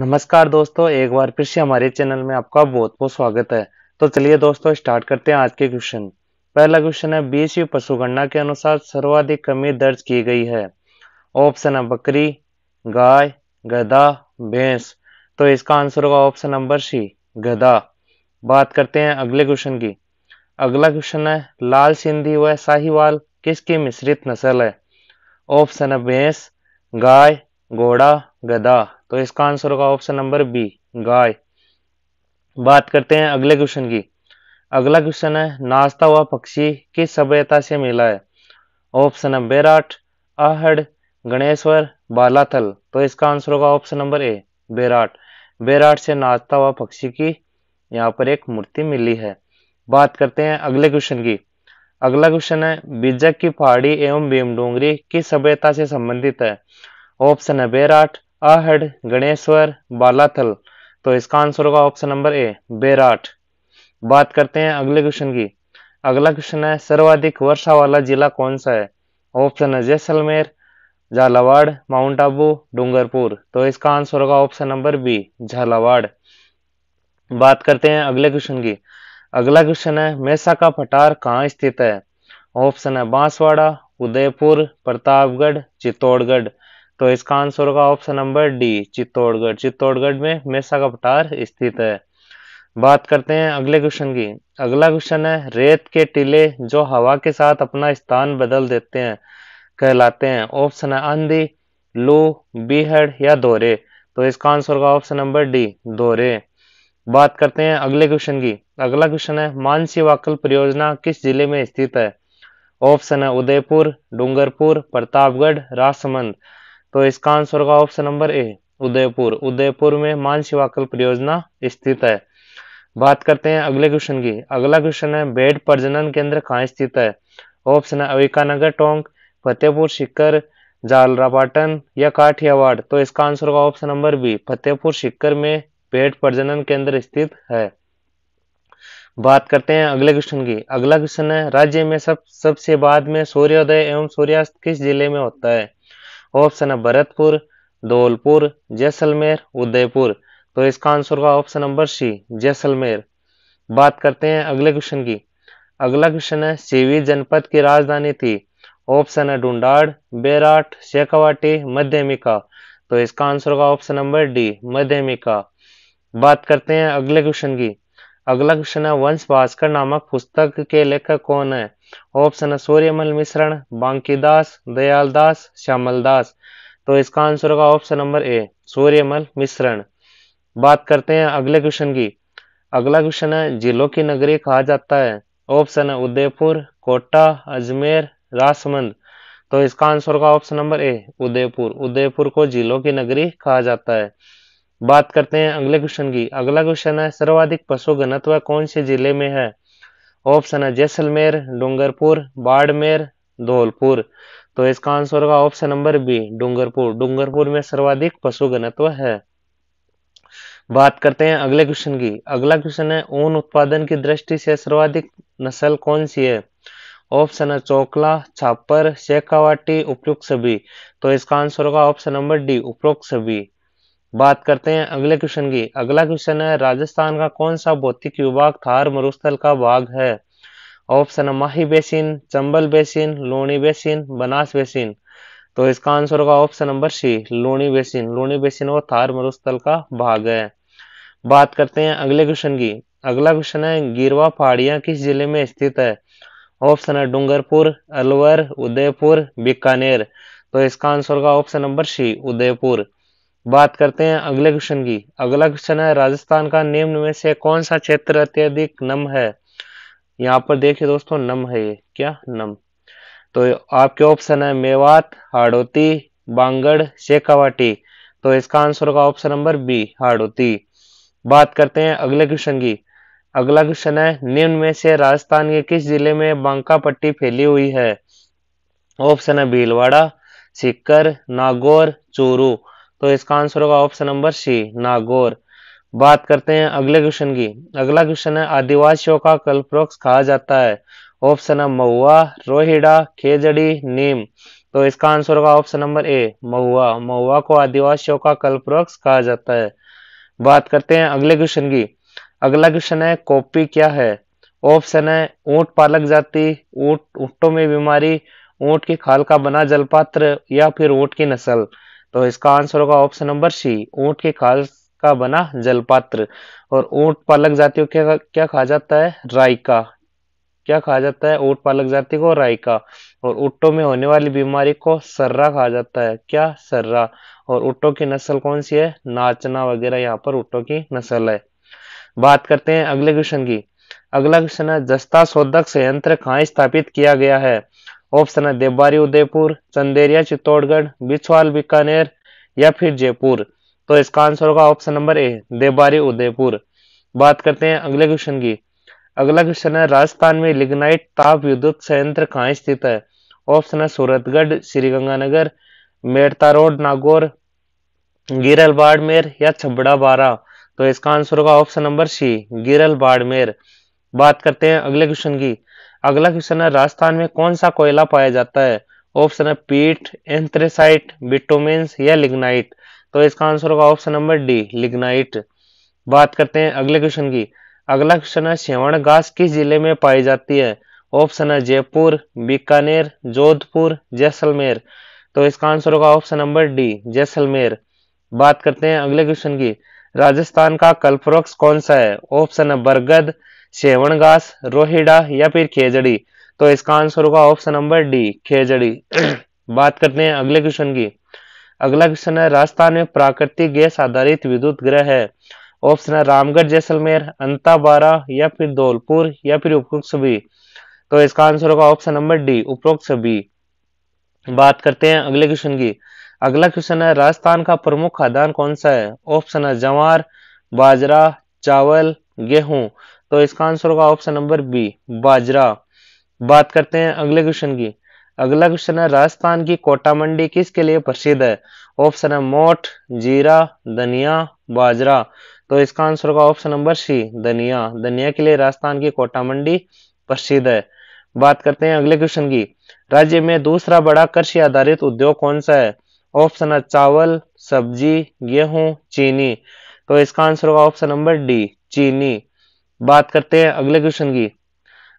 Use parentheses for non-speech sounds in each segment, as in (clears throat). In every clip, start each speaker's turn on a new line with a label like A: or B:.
A: नमस्कार दोस्तों एक बार फिर से हमारे चैनल में आपका बहुत बहुत स्वागत है तो चलिए दोस्तों स्टार्ट करते हैं आज के क्वेश्चन पहला क्वेश्चन है बीएसयू पशुगणना के अनुसार सर्वाधिक कमी दर्ज की गई है ऑप्शन है बकरी गाय गधा भैंस तो इसका आंसर होगा ऑप्शन नंबर सी गधा बात करते हैं अगले क्वेश्चन की अगला क्वेश्चन है लाल सिंधी व शाहीवाल किसकी मिश्रित नस्ल है ऑप्शन है भैंस गाय घोड़ा गधा तो इसका आंसर होगा ऑप्शन नंबर बी गाय बात करते हैं अगले क्वेश्चन की अगला क्वेश्चन है नाचता हुआ पक्षी किस सभ्यता से मिला है ऑप्शन है बेराट आहड़ गणेश्वर बालाथल तो इसका आंसर होगा ऑप्शन नंबर ए बेराट बेराट से नाचता हुआ पक्षी की यहाँ पर एक मूर्ति मिली है बात करते हैं अगले क्वेश्चन की अगला क्वेश्चन है बीजक की पहाड़ी एवं डोंगरी किस सभ्यता से संबंधित है ऑप्शन है बेराट आहड गणेश्वर बालाथल तो इसका आंसर होगा ऑप्शन नंबर ए बेराट बात करते हैं अगले क्वेश्चन की अगला क्वेश्चन है सर्वाधिक वर्षा वाला जिला कौन सा है ऑप्शन है जैसलमेर झालावाड़ माउंट आबू डूंगरपुर तो इसका आंसर होगा ऑप्शन नंबर बी झालावाड़ बात करते हैं अगले क्वेश्चन की अगला क्वेश्चन है मेसा का पठार कहाँ स्थित है ऑप्शन है बांसवाड़ा उदयपुर प्रतापगढ़ चित्तौड़गढ़ तो इसका आंसर होगा option number D Chittorgarh Chittorgarh में मेसा का पटार स्थित है बात करते हैं अगले क्वेश्चन की अगला क्वेश्चन है रेत के टीले जो हवा के साथ अपना स्थान बदल देते हैं कहलाते हैं ऑप्शन है आंधी लू बीहड़ या दोहरे तो इसका आंसर होगा ऑप्शन नंबर डी दोरे बात करते हैं अगले क्वेश्चन की अगला क्वेश्चन है मानसी वाकल परियोजना किस जिले में स्थित है ऑप्शन है उदयपुर डूंगरपुर प्रतापगढ़ राजसमंद तो इसका आंसर होगा option number A Udaipur Udaipur में मानसिवाकल परियोजना स्थित है बात करते हैं अगले क्वेश्चन की अगला क्वेश्चन है बेड प्रजनन केंद्र कहाँ स्थित है ऑप्शन है अविकानगर टोंक फतेहपुर सिक्कर जालरापाटन या काठियावाड़ तो इसका आंसर होगा option number B Fatehpur Sikar में पेट प्रजनन केंद्र स्थित है बात करते हैं अगले क्वेश्चन की अगला क्वेश्चन है राज्य में सब सबसे बाद में सूर्योदय एवं सूर्यास्त किस जिले में होता है ऑप्शन है भरतपुर धौलपुर जैसलमेर उदयपुर तो इसका आंसर होगा ऑप्शन नंबर सी जैसलमेर बात करते हैं अगले क्वेश्चन की अगला क्वेश्चन है सीवी जनपद की राजधानी थी ऑप्शन है डुंडाड़ बेराट शेखावाटी मध्यमिका तो इसका आंसर होगा ऑप्शन नंबर डी मध्यमिका बात करते हैं अगले क्वेश्चन की अगला क्वेश्चन है वंश भास्कर नामक पुस्तक के लेखक कौन है ऑप्शन है सूर्यमल मिश्रण बांकी दास दयाल दास श्यामल दास तो इसका आंसर होगा ऑप्शन नंबर ए सूर्यमल मिश्रण बात करते हैं अगले क्वेश्चन की अगला क्वेश्चन है जिलों की नगरी कहा जाता है ऑप्शन है उदयपुर कोटा अजमेर रासमंद तो इसका आंसर होगा option number A Udaipur Udaipur को जिलों की नगरी कहा जाता है बात करते हैं अगले क्वेश्चन की अगला क्वेश्चन है सर्वाधिक पशु घनत्व कौन से जिले में है ऑप्शन है जैसलमेर डूंगरपुर बाड़मेर धौलपुर तो इसका आंसर होगा option number B Dungarpur Dungarpur में सर्वाधिक पशु घनत्व है बात करते हैं अगले क्वेश्चन की अगला क्वेश्चन है ऊन उत्पादन की दृष्टि से सर्वाधिक नस्ल कौन सी है ऑप्शन है चोकला छापर शेखावाटी उपयुक्त सभी तो इसका आंसर होगा ऑप्शन नंबर डी उपयुक्त सभी बात करते हैं अगले क्वेश्चन की अगला क्वेश्चन है राजस्थान का कौन सा भौतिक विभाग थार मरुस्थल का भाग है ऑप्शन है Mahi basin Chambal basin Loni basin Banas basin तो इसका आंसर होगा option number C Loni basin Loni basin और थार मरुस्थल का भाग है बात करते हैं अगले क्वेश्चन की अगला क्वेश्चन है गिरवा पहाड़ियां किस जिले में स्थित है ऑप्शन है डूंगरपुर अलवर उदयपुर बीकानेर तो इसका आंसर होगा ऑप्शन नंबर सी उदयपुर बात करते हैं अगले क्वेश्चन की अगला क्वेश्चन है राजस्थान का निम्न में से कौन सा क्षेत्र अत्यधिक नम है यहाँ पर देखिए दोस्तों नम है ये क्या नम तो आपके ऑप्शन है मेवात हाड़ोती बांगड़ शेखावाटी तो इसका आंसर होगा ऑप्शन नंबर बी हाड़ोती बात करते हैं अगले क्वेश्चन की अगला क्वेश्चन है निम्न में से राजस्थान के किस जिले में बांका पट्टी फैली हुई है ऑप्शन है भीलवाड़ा सिक्कर नागौर चूरू तो इसका आंसर होगा ऑप्शन नंबर सी नागौर बात करते हैं अगले क्वेश्चन की अगला क्वेश्चन है आदिवासियों का कल्प्रोक्स कहा जाता है ऑप्शन है महुआ रोहिड़ा खेजड़ी नीम तो इसका आंसर होगा ऑप्शन नंबर ए महुआ महुआ को आदिवासियों का कल्प्रोक्स कहा जाता है बात करते हैं अगले क्वेश्चन की अगला क्वेश्चन है कॉपी क्या है ऑप्शन है ऊंट पालक जाति ऊंट ऊंटों में बीमारी ऊंट की खाल का बना जलपात्र या फिर ऊंट की नस्ल तो इसका आंसर होगा ऑप्शन नंबर सी ऊंट के खाल का बना जलपात्र और ऊंट पालक जातियों क्या क्या कहा जाता है रायका क्या कहा जाता है ऊट पालक जाति को रायका और ऊंटों में होने वाली बीमारी को सर्रा कहा जाता है क्या सर्रा और ऊंटों की नस्ल कौन सी है नाचना वगैरह यहाँ पर ऊंटों की नस्ल है बात करते हैं अगले क्वेश्चन की अगला क्वेश्चन है जस्ता शोधक संयंत्र कहाँ स्थापित किया गया है ऑप्शन है देवबारी उदयपुर चंदेरिया चित्तौड़गढ़ बिछवाल बीकानेर या फिर जयपुर तो इसका आंसर होगा option number A Devbari Udaipur बात करते हैं अगले क्वेश्चन की अगला क्वेश्चन है राजस्थान में लिग्नाइट ताप विद्युत संयंत्र कहाँ स्थित है ऑप्शन है सूरतगढ़ श्रीगंगानगर मेड़ता रोड नागौर गिरल बाड़मेर या छबड़ा बारा तो इसका आंसर होगा ऑप्शन नंबर सी गिरल बाड़मेर बात करते हैं अगले क्वेश्चन की अगला क्वेश्चन है राजस्थान में कौन सा कोयला पाया जाता है ऑप्शन है पीट एंथ्रेसाइट बिटोमेंस या लिग्नाइट तो इसका आंसर होगा ऑप्शन नंबर डी लिग्नाइट बात करते हैं अगले क्वेश्चन की अगला क्वेश्चन है श्यवण घास किस जिले में पाई जाती है ऑप्शन है जयपुर बीकानेर जोधपुर जैसलमेर तो इसका आंसर होगा ऑप्शन नंबर डी जैसलमेर बात करते हैं अगले क्वेश्चन की राजस्थान का कल्पवृक्ष कौन सा है ऑप्शन है बरगद सेवन घास रोहिडा या फिर खेजड़ी तो इसका आंसर होगा ऑप्शन नंबर डी खेजड़ी (clears throat) बात करते हैं अगले क्वेश्चन की अगला क्वेश्चन है राजस्थान में प्राकृतिक गैस आधारित विद्युत ग्रह है ऑप्शन है रामगढ़ जैसलमेर अंताबारा या फिर धौलपुर या फिर उपरोक्त सभी तो इसका आंसर होगा ऑप्शन नंबर डी उपरोक्त सभी बात करते हैं अगले क्वेश्चन की अगला क्वेश्चन है राजस्थान का प्रमुख खाद्यान्न कौन सा है ऑप्शन है जवार बाजरा चावल गेहूं तो इसका आंसर होगा ऑप्शन नंबर बी बाजरा बात करते हैं अगले क्वेश्चन की अगला क्वेश्चन है राजस्थान की कोटा मंडी किसके लिए प्रसिद्ध है ऑप्शन है मोठ जीरा धनिया बाजरा तो इसका आंसर होगा ऑप्शन नंबर सी धनिया धनिया के लिए राजस्थान की कोटा मंडी प्रसिद्ध है बात करते हैं अगले क्वेश्चन की राज्य में दूसरा बड़ा कृषि आधारित उद्योग कौन सा है ऑप्शन है चावल सब्जी गेहूं चीनी तो इसका आंसर होगा ऑप्शन नंबर डी चीनी बात करते हैं अगले क्वेश्चन की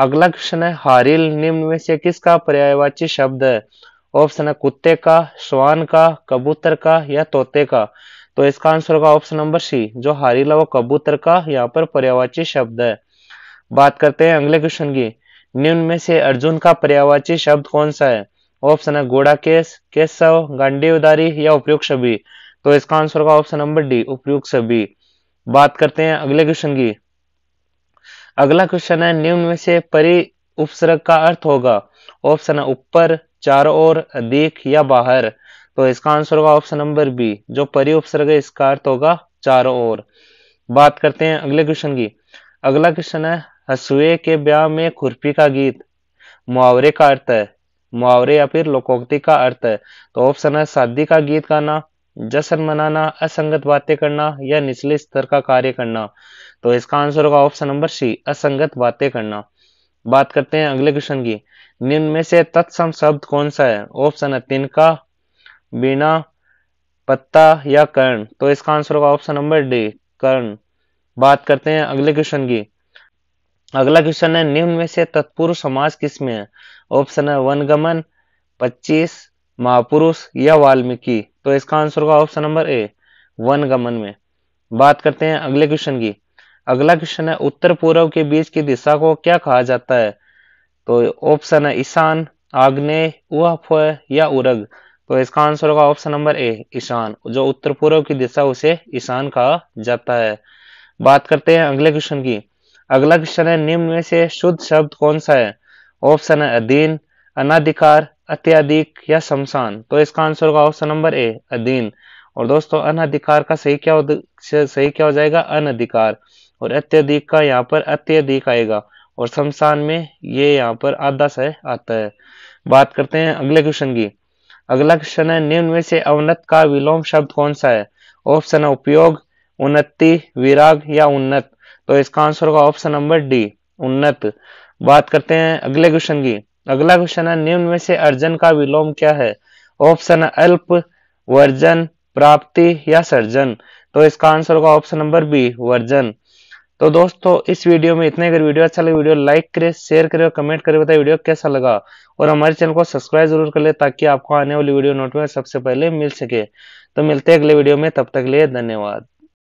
A: अगला क्वेश्चन है हारिल निम्न में से किसका पर्यायवाची शब्द है ऑप्शन है कुत्ते का श्वान का कबूतर का या तोते का तो इसका आंसर होगा ऑप्शन नंबर सी जो हारिल है वो कबूतर का यहाँ पर पर्यायवाची शब्द है बात करते हैं अगले क्वेश्चन की निम्न में से अर्जुन का पर्यायवाची शब्द कौन सा है ऑप्शन है घोड़ा केस केसव गांडी उदारी या उपयुक्त सभी तो इसका आंसर होगा ऑप्शन नंबर डी उपयुक्त सभी बात करते हैं अगले क्वेश्चन की अगला क्वेश्चन है निम्न में से परि उपसर्ग का अर्थ होगा ऑप्शन है ऊपर चारों ओर अधिक या बाहर तो इसका आंसर होगा ऑप्शन नंबर बी जो परि उपसर्ग है इसका अर्थ होगा चारों ओर बात करते हैं अगले क्वेश्चन की अगला क्वेश्चन है हसुए के ब्याह में खुरपी का गीत मुहावरे का अर्थ है मुहावरे या फिर लोकोक्ति का अर्थ है तो ऑप्शन है शादी का गीत गाना जश्न मनाना असंगत बातें करना या निचले स्तर का कार्य करना तो इसका आंसर होगा ऑप्शन नंबर सी असंगत बातें करना बात करते हैं अगले क्वेश्चन की निम्न में से तत्सम शब्द कौन सा है ऑप्शन है तिनका बिना पत्ता या कर्ण तो इसका आंसर होगा ऑप्शन नंबर डी कर्ण बात करते हैं अगले क्वेश्चन की अगला क्वेश्चन है निम्न में से तत्पुरुष समाज किसमें है ऑप्शन है वनगमन पच्चीस महापुरुष या वाल्मीकि तो इसका आंसर होगा ऑप्शन नंबर ए वन गमन में बात करते हैं अगले क्वेश्चन की अगला क्वेश्चन है उत्तर पूर्व के बीच की दिशा को क्या कहा जाता है तो ऑप्शन है ईशान आग्नेय या उरग तो इसका आंसर होगा ऑप्शन नंबर ए ईशान जो उत्तर पूर्व की दिशा उसे ईशान कहा जाता है बात करते हैं अगले क्वेश्चन की अगला क्वेश्चन है निम्न में से शुद्ध शब्द कौन सा है ऑप्शन है अधीन अनाधिकार अत्याधिक या शमशान तो इसका आंसर होगा ऑप्शन नंबर ए अधीन और दोस्तों अनधिकार का सही क्या सही क्या हो जाएगा अनधिकार और अत्यधिक का यहाँ पर अत्यधिक आएगा और शमशान में ये यहाँ पर आधा से आता है बात करते हैं अगले क्वेश्चन की अगला क्वेश्चन है निम्न में से अवनत का विलोम शब्द कौन सा है ऑप्शन है उपयोग उन्नति विराग या उन्नत तो इसका आंसर होगा ऑप्शन नंबर डी उन्नत बात करते हैं अगले क्वेश्चन की अगला क्वेश्चन है निम्न में से अर्जन का विलोम क्या है ऑप्शन है अल्प वर्जन प्राप्ति या सर्जन तो इसका आंसर होगा ऑप्शन नंबर बी वर्जन तो दोस्तों इस वीडियो में इतने अगर वीडियो अच्छा लगे वीडियो लाइक करें शेयर करें और कमेंट करें बताए वीडियो कैसा लगा और हमारे चैनल को सब्सक्राइब जरूर कर ले ताकि आपको आने वाली वीडियो नोटिफिकेशन सबसे पहले मिल सके तो मिलते हैं अगले वीडियो में तब तक लिए धन्यवाद